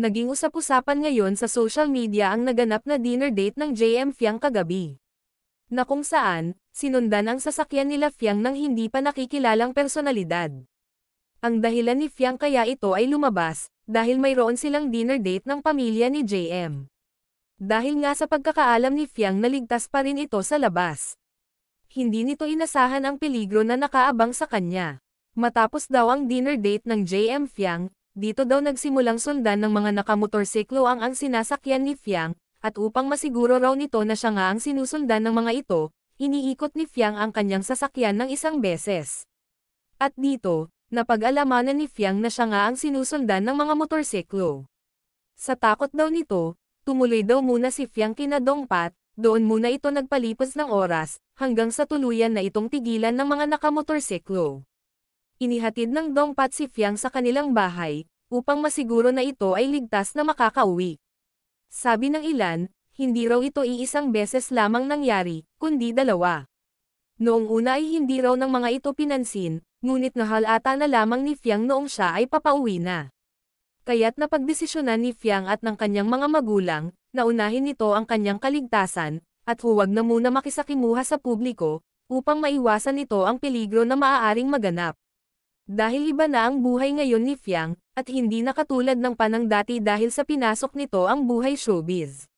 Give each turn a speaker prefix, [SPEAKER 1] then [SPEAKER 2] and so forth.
[SPEAKER 1] naging usap-usapan ngayon sa social media ang naganap na dinner date ng JM Fiang kagabi. Na kung saan, sinundan ang sasakyan nila Fiang ng hindi pa nakikilalang personalidad. Ang dahilan ni Fiang kaya ito ay lumabas, dahil mayroon silang dinner date ng pamilya ni JM. Dahil nga sa pagkakaalam ni Fiang naligtas pa rin ito sa labas. Hindi nito inasahan ang peligro na nakaabang sa kanya. Matapos daw ang dinner date ng JM Fiang, dito daw nagsimulang sundan ng mga nakamotorsiklo ang ang sinasakyan ni Fiang, at upang masiguro raw nito na siya nga ang sinusundan ng mga ito, iniikot ni Fiang ang kanyang sasakyan ng isang beses. At dito, napag-alamanan ni Fiang na siya nga ang sinusundan ng mga motorsiklo. Sa takot daw nito, tumuloy daw muna si Fiang kinadongpat, doon muna ito nagpalipas ng oras, hanggang sa tuluyan na itong tigilan ng mga nakamotorsiklo inihatid ng Dongpat si Fiang sa kanilang bahay, upang masiguro na ito ay ligtas na makakauwi. Sabi ng ilan, hindi raw ito iisang beses lamang nangyari, kundi dalawa. Noong una ay hindi raw ng mga ito pinansin, ngunit nahalata na lamang ni Fiang noong siya ay papauwi na. Kaya't napagdesisyonan ni Fiang at ng kanyang mga magulang, na unahin nito ang kanyang kaligtasan, at huwag na muna makisakimuha sa publiko, upang maiwasan nito ang peligro na maaaring maganap. Dahil iba na ang buhay ngayon ni Fiang, at hindi na katulad ng panang dati dahil sa pinasok nito ang buhay showbiz.